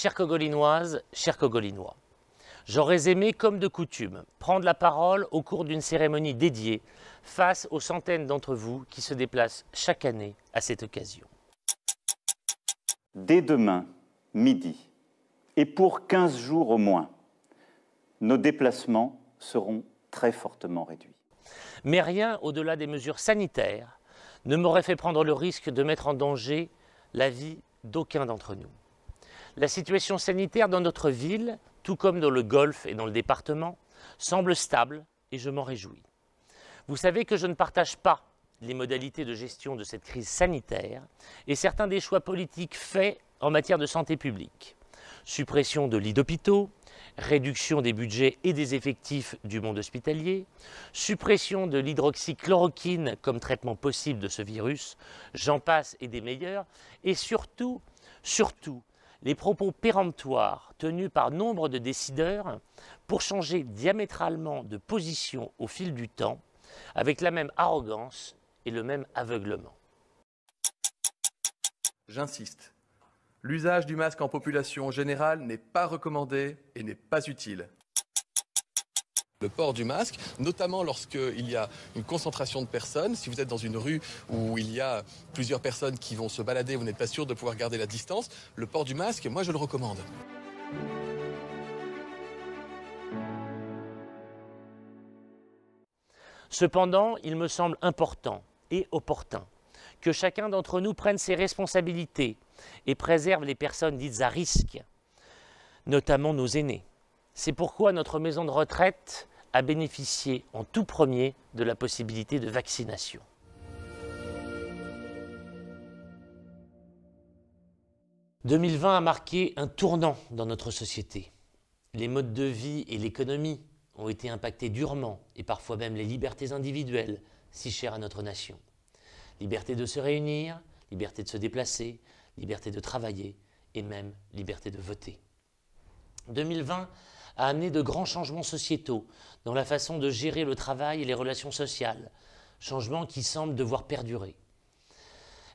Chères Cogolinoises, chers Cogolinois, j'aurais aimé, comme de coutume, prendre la parole au cours d'une cérémonie dédiée face aux centaines d'entre vous qui se déplacent chaque année à cette occasion. Dès demain, midi, et pour 15 jours au moins, nos déplacements seront très fortement réduits. Mais rien au-delà des mesures sanitaires ne m'aurait fait prendre le risque de mettre en danger la vie d'aucun d'entre nous. La situation sanitaire dans notre ville, tout comme dans le Golfe et dans le département, semble stable et je m'en réjouis. Vous savez que je ne partage pas les modalités de gestion de cette crise sanitaire et certains des choix politiques faits en matière de santé publique. Suppression de lits d'hôpitaux, réduction des budgets et des effectifs du monde hospitalier, suppression de l'hydroxychloroquine comme traitement possible de ce virus, j'en passe et des meilleurs, et surtout, surtout, les propos péremptoires tenus par nombre de décideurs pour changer diamétralement de position au fil du temps, avec la même arrogance et le même aveuglement. J'insiste, l'usage du masque en population générale n'est pas recommandé et n'est pas utile le port du masque, notamment lorsqu'il y a une concentration de personnes. Si vous êtes dans une rue où il y a plusieurs personnes qui vont se balader, vous n'êtes pas sûr de pouvoir garder la distance, le port du masque, moi je le recommande. Cependant, il me semble important et opportun que chacun d'entre nous prenne ses responsabilités et préserve les personnes dites à risque, notamment nos aînés. C'est pourquoi notre maison de retraite a bénéficié en tout premier de la possibilité de vaccination. « 2020 a marqué un tournant dans notre société. Les modes de vie et l'économie ont été impactés durement et parfois même les libertés individuelles, si chères à notre nation. Liberté de se réunir, liberté de se déplacer, liberté de travailler et même liberté de voter. 2020 a amené de grands changements sociétaux dans la façon de gérer le travail et les relations sociales, changements qui semblent devoir perdurer.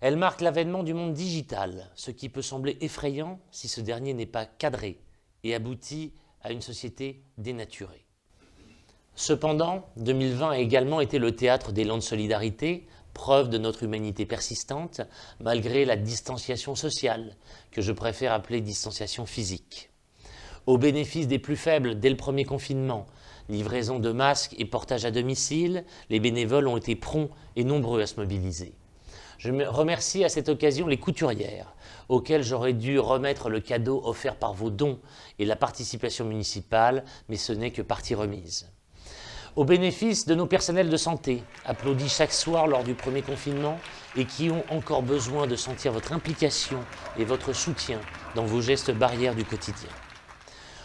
Elle marque l'avènement du monde digital, ce qui peut sembler effrayant si ce dernier n'est pas cadré et aboutit à une société dénaturée. Cependant, 2020 a également été le théâtre d'élan de solidarité, preuve de notre humanité persistante, malgré la distanciation sociale, que je préfère appeler distanciation physique au bénéfice des plus faibles dès le premier confinement. Livraison de masques et portage à domicile, les bénévoles ont été prompts et nombreux à se mobiliser. Je remercie à cette occasion les couturières, auxquelles j'aurais dû remettre le cadeau offert par vos dons et la participation municipale, mais ce n'est que partie remise. Au bénéfice de nos personnels de santé, applaudis chaque soir lors du premier confinement et qui ont encore besoin de sentir votre implication et votre soutien dans vos gestes barrières du quotidien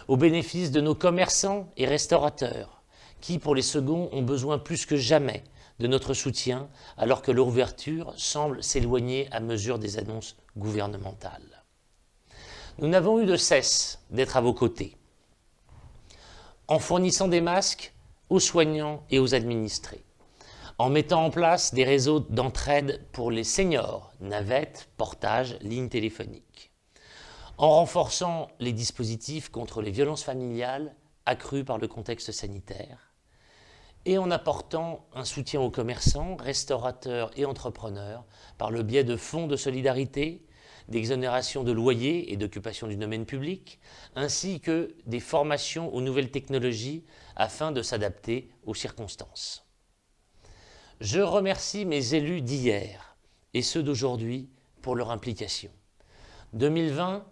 au bénéfice de nos commerçants et restaurateurs, qui, pour les seconds, ont besoin plus que jamais de notre soutien, alors que l'ouverture semble s'éloigner à mesure des annonces gouvernementales. Nous n'avons eu de cesse d'être à vos côtés, en fournissant des masques aux soignants et aux administrés, en mettant en place des réseaux d'entraide pour les seniors, navettes, portages, lignes téléphoniques en renforçant les dispositifs contre les violences familiales accrues par le contexte sanitaire, et en apportant un soutien aux commerçants, restaurateurs et entrepreneurs par le biais de fonds de solidarité, d'exonération de loyers et d'occupation du domaine public, ainsi que des formations aux nouvelles technologies afin de s'adapter aux circonstances. Je remercie mes élus d'hier et ceux d'aujourd'hui pour leur implication. 2020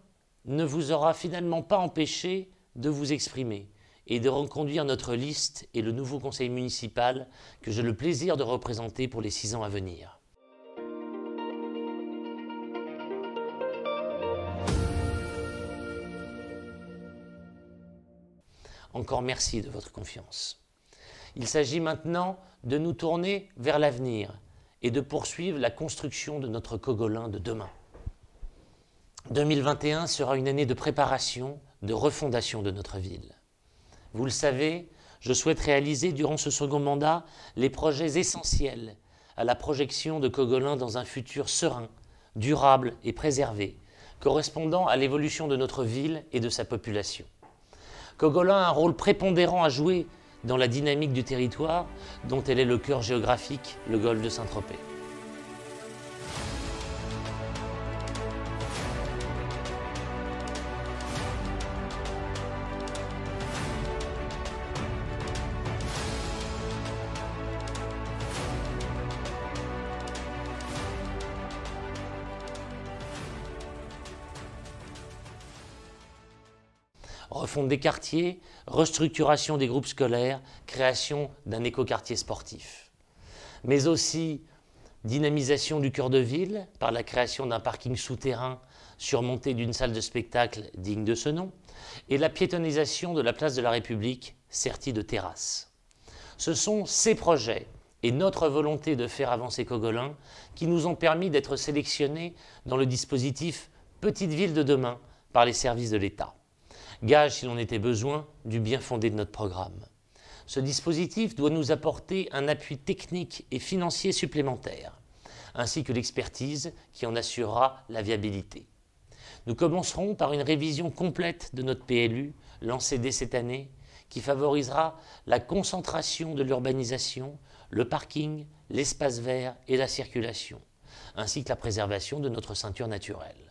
ne vous aura finalement pas empêché de vous exprimer et de reconduire notre liste et le nouveau conseil municipal que j'ai le plaisir de représenter pour les six ans à venir. Encore merci de votre confiance. Il s'agit maintenant de nous tourner vers l'avenir et de poursuivre la construction de notre Cogolin de demain. 2021 sera une année de préparation, de refondation de notre ville. Vous le savez, je souhaite réaliser durant ce second mandat les projets essentiels à la projection de Cogolin dans un futur serein, durable et préservé, correspondant à l'évolution de notre ville et de sa population. Cogolin a un rôle prépondérant à jouer dans la dynamique du territoire dont elle est le cœur géographique, le golfe de Saint-Tropez. refonte des quartiers, restructuration des groupes scolaires, création d'un éco-quartier sportif. Mais aussi dynamisation du cœur de ville par la création d'un parking souterrain surmonté d'une salle de spectacle digne de ce nom, et la piétonisation de la place de la République sertie de terrasses. Ce sont ces projets et notre volonté de faire avancer Cogolin qui nous ont permis d'être sélectionnés dans le dispositif Petite ville de demain par les services de l'État gage, si en était besoin, du bien fondé de notre programme. Ce dispositif doit nous apporter un appui technique et financier supplémentaire, ainsi que l'expertise qui en assurera la viabilité. Nous commencerons par une révision complète de notre PLU, lancée dès cette année, qui favorisera la concentration de l'urbanisation, le parking, l'espace vert et la circulation, ainsi que la préservation de notre ceinture naturelle.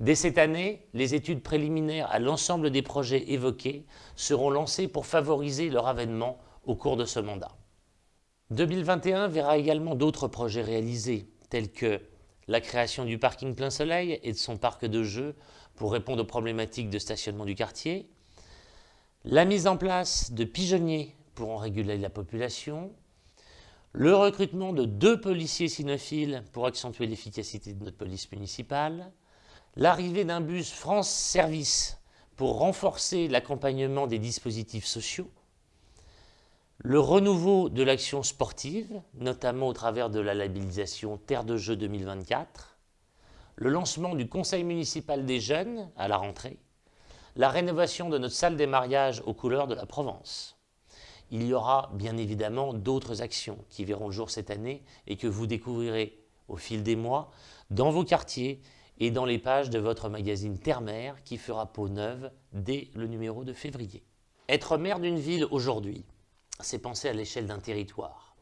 Dès cette année, les études préliminaires à l'ensemble des projets évoqués seront lancées pour favoriser leur avènement au cours de ce mandat. 2021 verra également d'autres projets réalisés, tels que la création du parking plein soleil et de son parc de jeux pour répondre aux problématiques de stationnement du quartier, la mise en place de pigeonniers pour en réguler la population, le recrutement de deux policiers cynophiles pour accentuer l'efficacité de notre police municipale, l'arrivée d'un bus France Service pour renforcer l'accompagnement des dispositifs sociaux, le renouveau de l'action sportive, notamment au travers de la labellisation Terre de Jeux 2024, le lancement du Conseil municipal des jeunes à la rentrée, la rénovation de notre salle des mariages aux couleurs de la Provence. Il y aura bien évidemment d'autres actions qui verront le jour cette année et que vous découvrirez au fil des mois dans vos quartiers et dans les pages de votre magazine terre qui fera peau neuve dès le numéro de février. Être maire d'une ville aujourd'hui, c'est penser à l'échelle d'un territoire.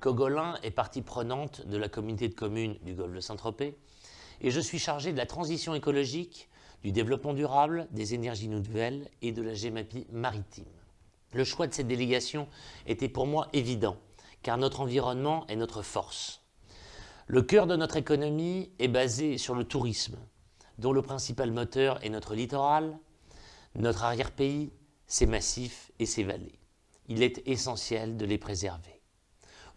Cogolin est partie prenante de la communauté de communes du Golfe de Saint-Tropez et je suis chargé de la transition écologique, du développement durable, des énergies nouvelles et de la GEMAPI maritime. Le choix de cette délégation était pour moi évident, car notre environnement est notre force. Le cœur de notre économie est basé sur le tourisme, dont le principal moteur est notre littoral, notre arrière-pays, ses massifs et ses vallées. Il est essentiel de les préserver.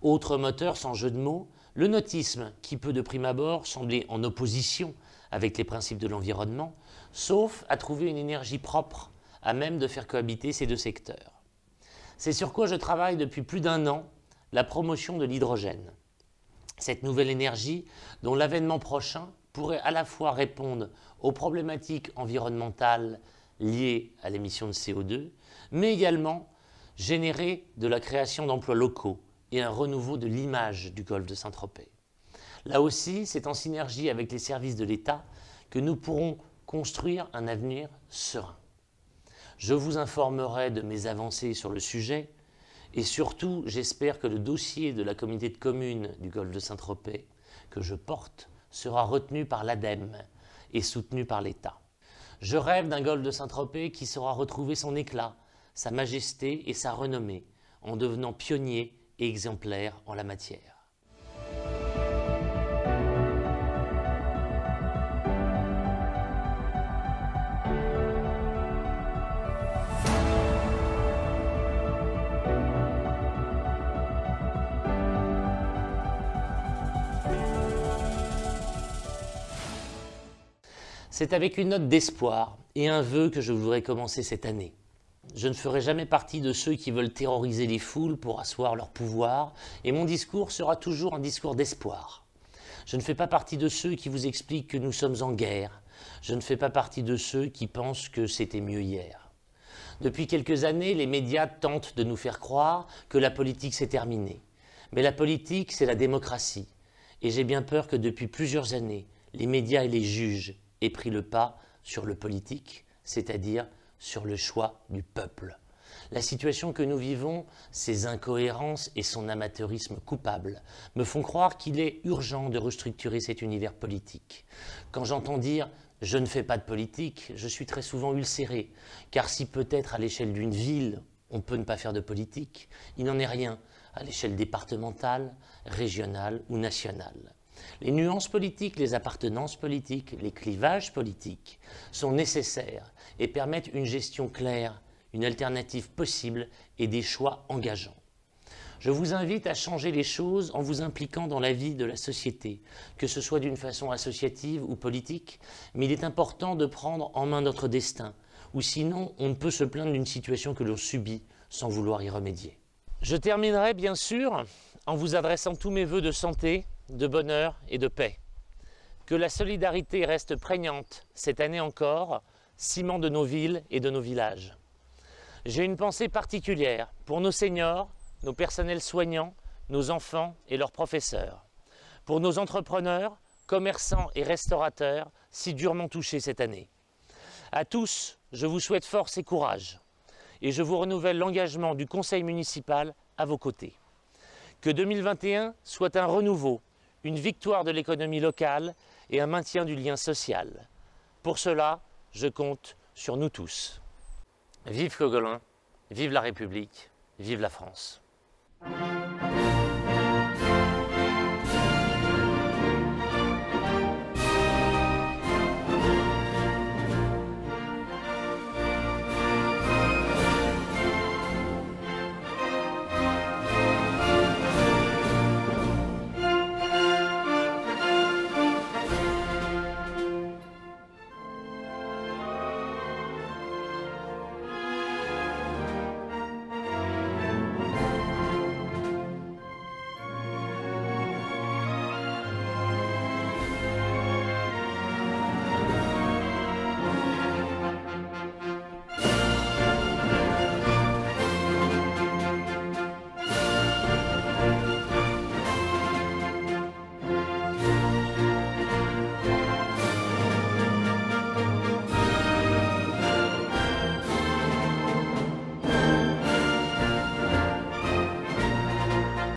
Autre moteur, sans jeu de mots, le nautisme, qui peut de prime abord sembler en opposition avec les principes de l'environnement, sauf à trouver une énergie propre à même de faire cohabiter ces deux secteurs. C'est sur quoi je travaille depuis plus d'un an, la promotion de l'hydrogène cette nouvelle énergie dont l'avènement prochain pourrait à la fois répondre aux problématiques environnementales liées à l'émission de CO2, mais également générer de la création d'emplois locaux et un renouveau de l'image du golfe de Saint-Tropez. Là aussi, c'est en synergie avec les services de l'État que nous pourrons construire un avenir serein. Je vous informerai de mes avancées sur le sujet et surtout, j'espère que le dossier de la communauté de communes du golfe de Saint-Tropez, que je porte, sera retenu par l'ADEME et soutenu par l'État. Je rêve d'un golfe de Saint-Tropez qui saura retrouver son éclat, sa majesté et sa renommée en devenant pionnier et exemplaire en la matière. C'est avec une note d'espoir et un vœu que je voudrais commencer cette année. Je ne ferai jamais partie de ceux qui veulent terroriser les foules pour asseoir leur pouvoir, et mon discours sera toujours un discours d'espoir. Je ne fais pas partie de ceux qui vous expliquent que nous sommes en guerre. Je ne fais pas partie de ceux qui pensent que c'était mieux hier. Depuis quelques années, les médias tentent de nous faire croire que la politique s'est terminée. Mais la politique, c'est la démocratie. Et j'ai bien peur que depuis plusieurs années, les médias et les juges et pris le pas sur le politique, c'est-à-dire sur le choix du peuple. La situation que nous vivons, ses incohérences et son amateurisme coupable me font croire qu'il est urgent de restructurer cet univers politique. Quand j'entends dire je ne fais pas de politique, je suis très souvent ulcéré, car si peut-être à l'échelle d'une ville, on peut ne pas faire de politique, il n'en est rien à l'échelle départementale, régionale ou nationale. Les nuances politiques, les appartenances politiques, les clivages politiques sont nécessaires et permettent une gestion claire, une alternative possible et des choix engageants. Je vous invite à changer les choses en vous impliquant dans la vie de la société, que ce soit d'une façon associative ou politique, mais il est important de prendre en main notre destin, ou sinon on ne peut se plaindre d'une situation que l'on subit sans vouloir y remédier. Je terminerai bien sûr en vous adressant tous mes voeux de santé, de bonheur et de paix. Que la solidarité reste prégnante cette année encore, ciment de nos villes et de nos villages. J'ai une pensée particulière pour nos seniors, nos personnels soignants, nos enfants et leurs professeurs. Pour nos entrepreneurs, commerçants et restaurateurs si durement touchés cette année. À tous, je vous souhaite force et courage. Et je vous renouvelle l'engagement du conseil municipal à vos côtés. Que 2021 soit un renouveau une victoire de l'économie locale et un maintien du lien social. Pour cela, je compte sur nous tous. Vive Cogolin, vive la République, vive la France.